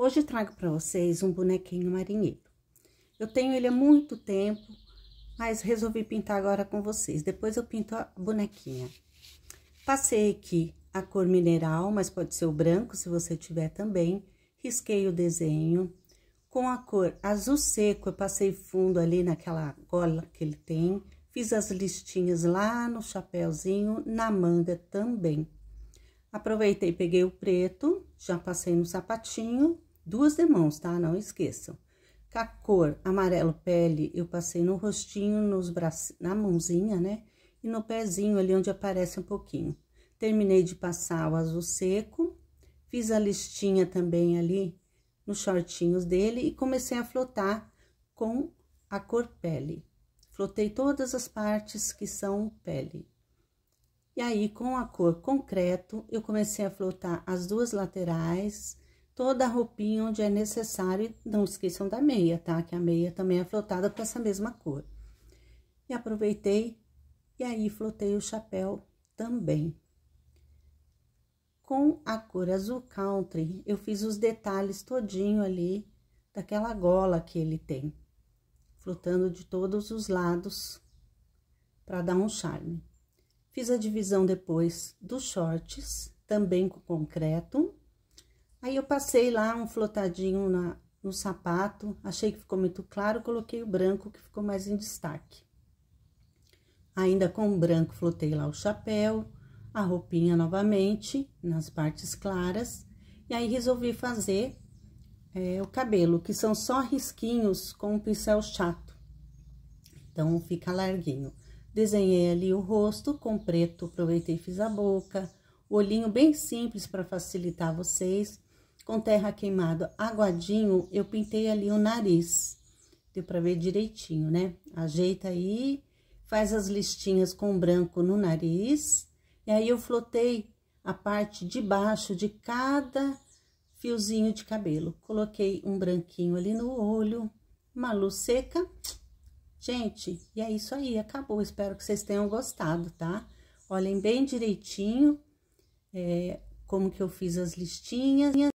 Hoje trago para vocês um bonequinho marinheiro. Eu tenho ele há muito tempo, mas resolvi pintar agora com vocês. Depois eu pinto a bonequinha. Passei aqui a cor mineral, mas pode ser o branco se você tiver também. Risquei o desenho. Com a cor azul seco, eu passei fundo ali naquela gola que ele tem. Fiz as listinhas lá no chapéuzinho, na manga também. Aproveitei, peguei o preto, já passei no sapatinho Duas de mãos, tá? Não esqueçam. Com a cor amarelo pele, eu passei no rostinho, nos na mãozinha, né? E no pezinho ali onde aparece um pouquinho. Terminei de passar o azul seco, fiz a listinha também ali nos shortinhos dele e comecei a flotar com a cor pele. Flotei todas as partes que são pele. E aí, com a cor concreto, eu comecei a flotar as duas laterais, toda a roupinha onde é necessário. Não esqueçam da meia, tá? Que a meia também é flotada com essa mesma cor. E aproveitei e aí flotei o chapéu também. Com a cor azul country, eu fiz os detalhes todinho ali daquela gola que ele tem. flutando de todos os lados para dar um charme. Fiz a divisão depois dos shorts, também com concreto. Aí eu passei lá um flotadinho na, no sapato, achei que ficou muito claro, coloquei o branco que ficou mais em destaque. Ainda com o branco, flotei lá o chapéu, a roupinha novamente, nas partes claras. E aí, resolvi fazer é, o cabelo, que são só risquinhos com um pincel chato. Então, fica larguinho. Desenhei ali o rosto com preto, aproveitei e fiz a boca. O olhinho bem simples para facilitar vocês com terra queimada, aguadinho, eu pintei ali o nariz. Deu pra ver direitinho, né? Ajeita aí, faz as listinhas com branco no nariz. E aí, eu flotei a parte de baixo de cada fiozinho de cabelo. Coloquei um branquinho ali no olho, uma luz seca. Gente, e é isso aí, acabou. Espero que vocês tenham gostado, tá? Olhem bem direitinho é, como que eu fiz as listinhas.